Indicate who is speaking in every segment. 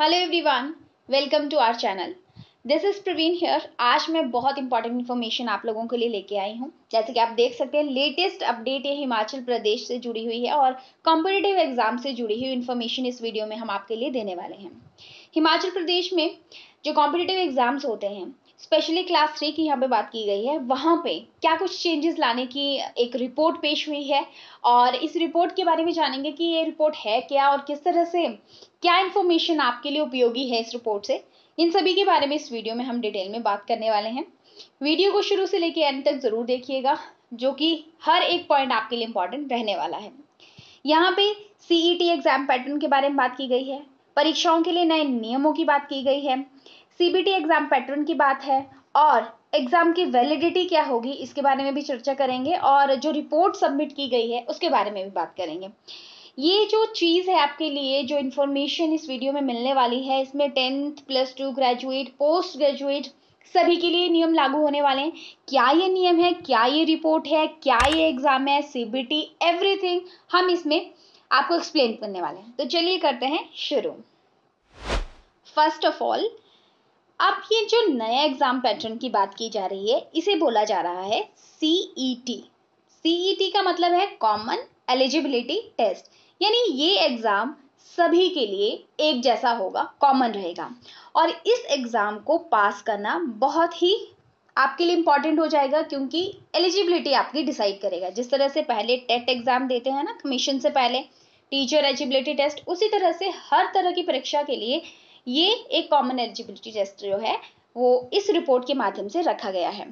Speaker 1: hello everyone welcome to our channel this is Praveen here आज मैं बहुत इंपॉर्टेंट इन्फॉर्मेशन आप लोगों के लिए लेके आई हूँ जैसे कि आप देख सकते हैं लेटेस्ट अपडेट ये हिमाचल प्रदेश से जुड़ी हुई है और कॉम्पिटेटिव एग्जाम से जुड़ी हुई इन्फॉर्मेशन इस वीडियो में हम आपके लिए देने वाले हैं हिमाचल प्रदेश में जो कॉम्पिटेटिव एग्जाम्स होते हैं स्पेशली क्लास थ्री की यहाँ पे बात की गई है वहाँ पे क्या कुछ चेंजेस लाने की एक रिपोर्ट पेश हुई है और इस रिपोर्ट के बारे में जानेंगे कि ये रिपोर्ट है क्या और किस तरह से क्या इन्फॉर्मेशन आपके लिए उपयोगी है इस रिपोर्ट से इन सभी के बारे में इस वीडियो में हम डिटेल में बात करने वाले हैं वीडियो को शुरू से लेके एंड तक ज़रूर देखिएगा जो कि हर एक पॉइंट आपके लिए इम्पोर्टेंट रहने वाला है यहाँ पे सीई एग्जाम पैटर्न के बारे में बात की गई है परीक्षाओं के लिए नए नियमों की बात की गई है सीबीटी एग्जाम पैटर्न की बात है और एग्जाम की वैलिडिटी क्या होगी इसके बारे में भी चर्चा करेंगे और जो रिपोर्ट सबमिट की गई है उसके बारे में भी बात करेंगे ये जो चीज़ है आपके लिए जो इन्फॉर्मेशन इस वीडियो में मिलने वाली है इसमें tenth plus two graduate post graduate सभी के लिए नियम लागू होने वाले हैं क्या ये नियम है क्या ये रिपोर्ट है क्या ये एग्जाम है सीबीटी एवरीथिंग हम इसमें आपको एक्सप्लेन करने वाले हैं तो चलिए करते हैं शुरू फर्स्ट ऑफ ऑल अब ये जो नया एग्जाम पैटर्न की बात की जा रही है इसे बोला जा रहा है सीईटी सीईटी e e का मतलब है कॉमन एलिजिबिलिटी टेस्ट यानी ये एग्जाम सभी के लिए एक जैसा होगा कॉमन रहेगा और इस एग्ज़ाम को पास करना बहुत ही आपके लिए इम्पॉर्टेंट हो जाएगा क्योंकि एलिजिबिलिटी आपकी डिसाइड करेगा जिस तरह से पहले टेट एग्ज़ाम देते हैं ना कमीशन से पहले टीचर एलिजिबिलिटी टेस्ट उसी तरह से हर तरह की परीक्षा के लिए ये एक कॉमन एलिजिबिलिटी टेस्ट जो है वो इस रिपोर्ट के माध्यम से रखा गया है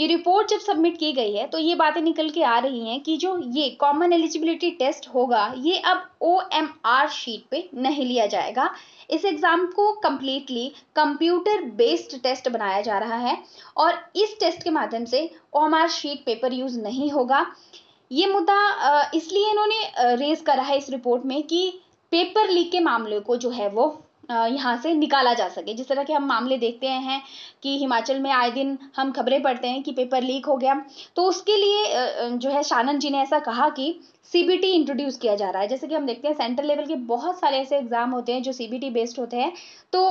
Speaker 1: ये रिपोर्ट जब सबमिट की गई है तो ये बातें निकल के आ रही हैं कि जो ये कॉमन एलिजिबिलिटी टेस्ट होगा ये अब ओ एम आर शीट पे नहीं लिया जाएगा इस एग्ज़ाम को कम्प्लीटली कंप्यूटर बेस्ड टेस्ट बनाया जा रहा है और इस टेस्ट के माध्यम से O M R sheet paper use नहीं होगा ये मुद्दा इसलिए इन्होंने रेज करा है इस रिपोर्ट में कि पेपर लीक के मामले को जो है वो यहाँ से निकाला जा सके जिस तरह के हम मामले देखते हैं कि हिमाचल में आए दिन हम खबरें पढ़ते हैं कि पेपर लीक हो गया तो उसके लिए जो है शानन जी ने ऐसा कहा कि सीबीटी इंट्रोड्यूस किया जा रहा है जैसे कि हम देखते हैं सेंट्रल लेवल के बहुत सारे ऐसे एग्जाम होते हैं जो सीबीटी बेस्ड होते हैं तो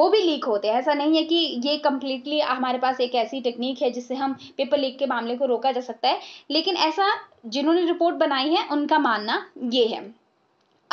Speaker 1: वो भी लीक होते हैं ऐसा नहीं है कि ये कम्प्लीटली हमारे पास एक ऐसी टेक्निक है जिससे हम पेपर लीक के मामले को रोका जा सकता है लेकिन ऐसा जिन्होंने रिपोर्ट बनाई है उनका मानना ये है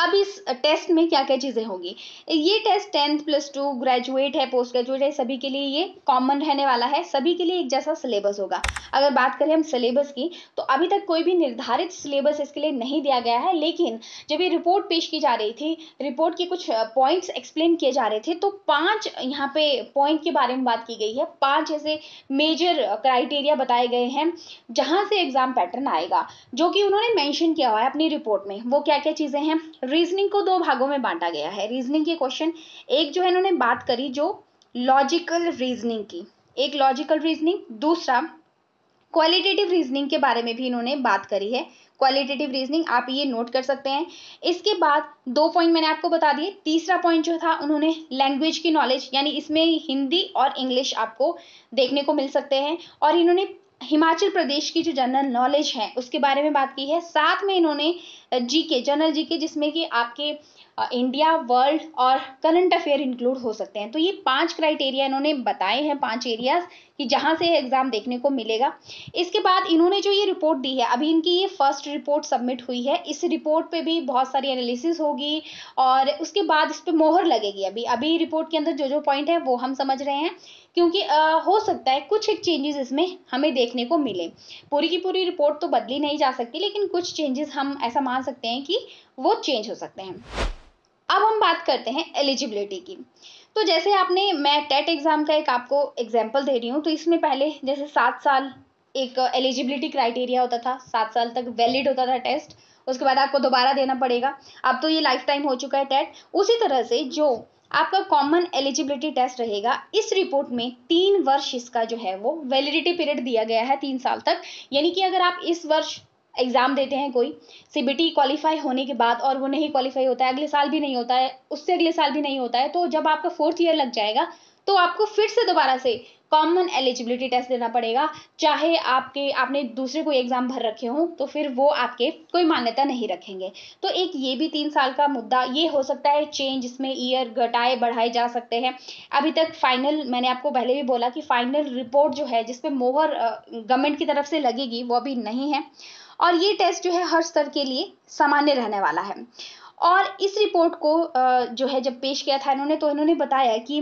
Speaker 1: अब इस टेस्ट में क्या क्या चीज़ें होगी ये test tenth plus two graduate है पोस्ट ग्रेजुएट है सभी के लिए ये कॉमन रहने वाला है सभी के लिए एक जैसा सिलेबस होगा अगर बात करें हम सिलेबस की तो अभी तक कोई भी निर्धारित सिलेबस इसके लिए नहीं दिया गया है लेकिन जब ये रिपोर्ट पेश की जा रही थी रिपोर्ट के कुछ पॉइंट्स एक्सप्लेन किए जा रहे थे तो पाँच यहाँ पे पॉइंट के बारे में बात की गई है पाँच ऐसे मेजर क्राइटेरिया बताए गए हैं जहाँ से एग्ज़ाम पैटर्न आएगा जो कि उन्होंने मैंशन किया हुआ है अपनी रिपोर्ट में वो क्या क्या चीज़ें हैं रीजनिंग को दो भागों में बांटा गया है रीजनिंग के क्वेश्चन एक जो है इन्होंने बात करी जो लॉजिकल रीजनिंग की एक लॉजिकल रीजनिंग दूसरा क्वालिटेटिव रीजनिंग के बारे में भी इन्होंने बात करी है क्वालिटेटिव रीजनिंग आप ये नोट कर सकते हैं इसके बाद दो पॉइंट मैंने आपको बता दिए तीसरा पॉइंट जो था उन्होंने लैंग्वेज की नॉलेज यानी इसमें हिंदी और इंग्लिश आपको देखने को मिल सकते हैं और इन्होंने हिमाचल प्रदेश की जो जनरल नॉलेज है उसके बारे में बात की है साथ में इन्होंने जीके जनरल जीके जिसमें कि आपके इंडिया वर्ल्ड और करंट अफेयर इंक्लूड हो सकते हैं तो ये पांच क्राइटेरिया इन्होंने बताए हैं पांच एरियाज कि जहाँ से एग्ज़ाम देखने को मिलेगा इसके बाद इन्होंने जो ये रिपोर्ट दी है अभी इनकी ये फर्स्ट रिपोर्ट सबमिट हुई है इस रिपोर्ट पे भी बहुत सारी एनालिसिस होगी और उसके बाद इस पर मोहर लगेगी अभी अभी रिपोर्ट के अंदर जो जो पॉइंट है वो हम समझ रहे हैं क्योंकि आ, हो सकता है कुछ एक चेंजेस इसमें हमें देखने को मिले पूरी की पूरी रिपोर्ट तो बदली नहीं जा सकती लेकिन कुछ चेंजेस हम ऐसा मान सकते हैं कि वो चेंज हो सकते हैं अब हम बात करते हैं एलिजिबिलिटी की तो जैसे आपने मैं टेट एग्ज़ाम का एक आपको एग्जाम्पल दे रही हूँ तो इसमें पहले जैसे सात साल एक एलिजिबिलिटी क्राइटेरिया होता था सात साल तक वैलिड होता था टेस्ट उसके बाद आपको दोबारा देना पड़ेगा अब तो ये लाइफ टाइम हो चुका है टेट उसी तरह से जो आपका कॉमन एलिजिबिलिटी टेस्ट रहेगा इस रिपोर्ट में तीन वर्ष इसका जो है वो वैलिडिटी पीरियड दिया गया है तीन साल तक यानी कि अगर आप इस वर्ष एग्ज़ाम देते हैं कोई सीबीटी क्वालिफाई होने के बाद और वो नहीं क्वालिफाई होता है अगले साल भी नहीं होता है उससे अगले साल भी नहीं होता है तो जब आपका फोर्थ ईयर लग जाएगा तो आपको फिर से दोबारा से कॉमन एलिजिबिलिटी टेस्ट देना पड़ेगा चाहे आपके आपने दूसरे कोई एग्ज़ाम भर रखे हों तो फिर वो आपके कोई मान्यता नहीं रखेंगे तो एक ये भी तीन साल का मुद्दा ये हो सकता है चेंज इसमें ईयर घटाए बढ़ाए जा सकते हैं अभी तक फाइनल मैंने आपको पहले भी बोला कि फाइनल रिपोर्ट जो है जिसपे मोहर गवर्नमेंट की तरफ से लगेगी वो अभी नहीं है और ये टेस्ट जो है हर स्तर के लिए सामान्य रहने वाला है और इस रिपोर्ट को जो है जब पेश किया था इन्होंने तो इन्होंने बताया कि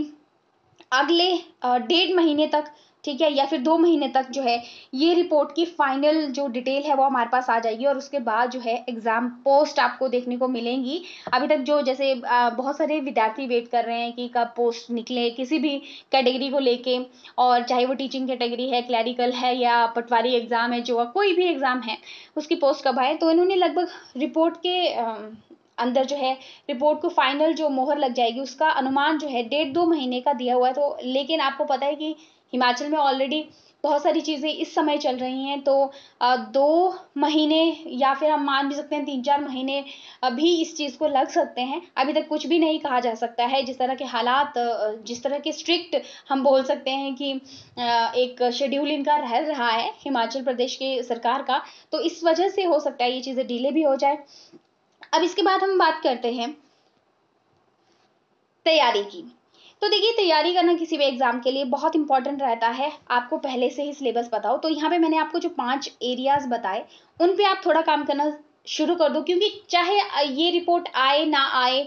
Speaker 1: अगले डेढ़ महीने तक ठीक है या फिर दो महीने तक जो है ये रिपोर्ट की फाइनल जो डिटेल है वो हमारे पास आ जाएगी और उसके बाद जो है एग्ज़ाम पोस्ट आपको देखने को मिलेंगी अभी तक जो जैसे बहुत सारे विद्यार्थी वेट कर रहे हैं कि कब पोस्ट निकले किसी भी कैटेगरी को लेके और चाहे वो टीचिंग कैटेगरी है क्लैरिकल है या पटवारी एग्ज़ाम है जो कोई भी एग्ज़ाम है उसकी पोस्ट कब आए तो इन्होंने लगभग रिपोर्ट के अंदर जो है रिपोर्ट को फाइनल जो मोहर लग जाएगी उसका अनुमान जो है डेढ़ दो महीने का दिया हुआ है तो लेकिन आपको पता है कि हिमाचल में ऑलरेडी बहुत सारी चीज़ें इस समय चल रही हैं तो दो महीने या फिर हम मान भी सकते हैं तीन चार महीने अभी इस चीज़ को लग सकते हैं अभी तक कुछ भी नहीं कहा जा सकता है जिस तरह के हालात जिस तरह के स्ट्रिक्ट हम बोल सकते हैं कि एक शेड्यूल इनका रह रहा है हिमाचल प्रदेश के सरकार का तो इस वजह से हो सकता है ये चीज़ें डीले भी हो जाए अब इसके बाद हम बात करते हैं तैयारी की तो देखिए तैयारी करना किसी भी एग्जाम के लिए बहुत इंपॉर्टेंट रहता है आपको पहले से ही सिलेबस बताओ तो यहाँ पे मैंने आपको जो पांच एरियाज बताए उन पे आप थोड़ा काम करना शुरू कर दो क्योंकि चाहे ये रिपोर्ट आए ना आए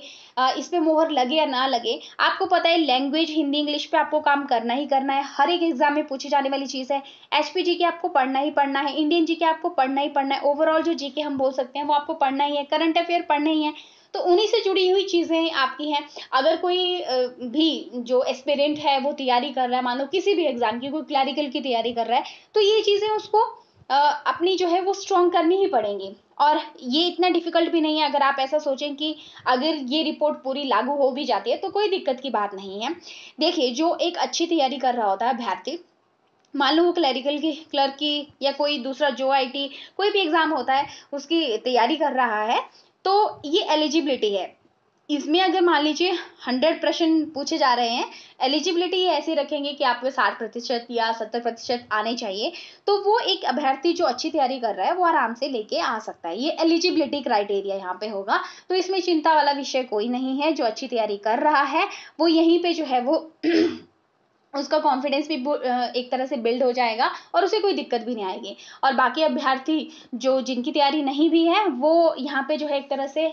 Speaker 1: इस पर मोहर लगे या ना लगे आपको पता है लैंग्वेज हिंदी इंग्लिश पे आपको काम करना ही करना है हर एक एग्जाम में पूछी जाने वाली चीज़ है एच पी जी के आपको पढ़ना ही पढ़ना है इंडियन जी के आपको पढ़ना ही पढ़ना है ओवरऑल जो जी के हम बोल सकते हैं वो आपको पढ़ना ही है करंट अफेयर पढ़ना ही है तो उन्हीं से जुड़ी हुई चीज़ें आपकी हैं अगर कोई भी जो एस्पेरेंट है वो तैयारी कर रहा है मान लो किसी भी एग्ज़ाम की कोई क्लैरिकल की तैयारी कर रहा है तो ये चीज़ें उसको अपनी जो है वो स्ट्रॉन्ग करनी ही पड़ेंगी और ये इतना डिफिकल्ट भी नहीं है अगर आप ऐसा सोचें कि अगर ये रिपोर्ट पूरी लागू हो भी जाती है तो कोई दिक्कत की बात नहीं है देखिए जो एक अच्छी तैयारी कर रहा होता है अभ्यर्थी मान लो वो क्लैरिकल की क्लर्क की या कोई दूसरा जो आईटी कोई भी एग्ज़ाम होता है उसकी तैयारी कर रहा है तो ये एलिजिबिलिटी है इसमें अगर मान लीजिए हंड्रेड प्रश्न पूछे जा रहे हैं एलिजिबिलिटी ऐसे रखेंगे कि आपको साठ प्रतिशत या सत्तर प्रतिशत आने चाहिए तो वो एक अभ्यर्थी जो अच्छी तैयारी कर रहा है वो आराम से लेके आ सकता है ये एलिजिबिलिटी क्राइटेरिया यहाँ पे होगा तो इसमें चिंता वाला विषय कोई नहीं है जो अच्छी तैयारी कर रहा है वो यहीं पर जो है वो उसका कॉन्फिडेंस भी एक तरह से बिल्ड हो जाएगा और उसे कोई दिक्कत भी नहीं आएगी और बाकी अभ्यर्थी जो जिनकी तैयारी नहीं भी है वो यहाँ पे जो है एक तरह से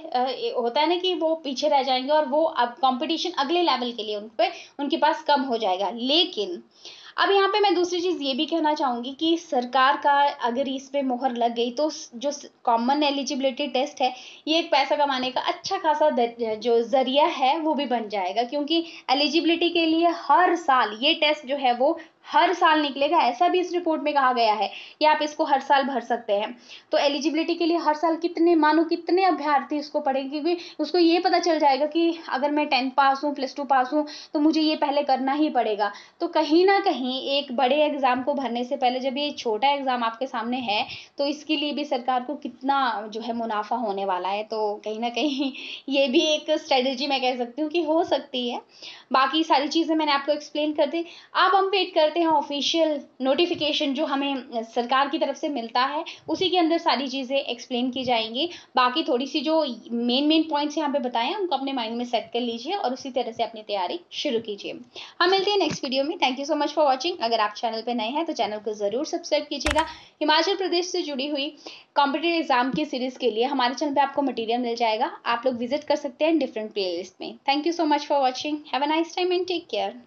Speaker 1: होता है ना कि वो पीछे रह जाएंगे और वो अब कंपटीशन अगले लेवल के लिए उन पर उनके पास कम हो जाएगा लेकिन अब यहाँ पे मैं दूसरी चीज़ ये भी कहना चाहूँगी कि सरकार का अगर इस पर मोहर लग गई तो जो कॉमन एलिजिबिलिटी टेस्ट है ये एक पैसा कमाने का अच्छा खासा जो ज़रिया है वो भी बन जाएगा क्योंकि एलिजिबिलिटी के लिए हर साल ये टेस्ट जो है वो हर साल निकलेगा ऐसा भी इस रिपोर्ट में कहा गया है कि आप इसको हर साल भर सकते हैं तो एलिजिबिलिटी के लिए हर साल कितने मानो कितने अभ्यर्थी इसको पढ़ेंगे क्योंकि उसको ये पता चल जाएगा कि अगर मैं टेंथ पास हूँ प्लस टू पास हूँ तो मुझे ये पहले करना ही पड़ेगा तो कहीं ना कहीं एक बड़े एग्ज़ाम को भरने से पहले जब ये छोटा एग्ज़ाम आपके सामने है तो इसके लिए भी सरकार को कितना जो है मुनाफा होने वाला है तो कहीं ना कहीं ये भी एक स्ट्रेटजी मैं कह सकती हूँ कि हो सकती है बाकी सारी चीज़ें मैंने आपको एक्सप्लेन कर दी आप हम वेट करते करते हैं ऑफिशियल नोटिफिकेशन जो हमें सरकार की तरफ से मिलता है उसी के अंदर सारी चीज़ें एक्सप्लेन की जाएंगी बाकी थोड़ी सी जो मेन मेन पॉइंट्स यहाँ पे बताएं उनको अपने माइंड में सेट कर लीजिए और उसी तरह से अपनी तैयारी शुरू कीजिए हम मिलते हैं नेक्स्ट वीडियो में thank you so much for watching अगर आप चैनल पर नए हैं तो चैनल को ज़रूर सब्सक्राइब कीजिएगा हिमाचल प्रदेश से जुड़ी हुई कॉम्पिटेटिव एग्जाम की सीरीज़ के लिए हमारे चैनल पर आपको मटीरियल मिल जाएगा आप लोग विजिट कर सकते हैं डिफरेंट प्लेलिस्ट में thank you so much for watching have a nice time and take care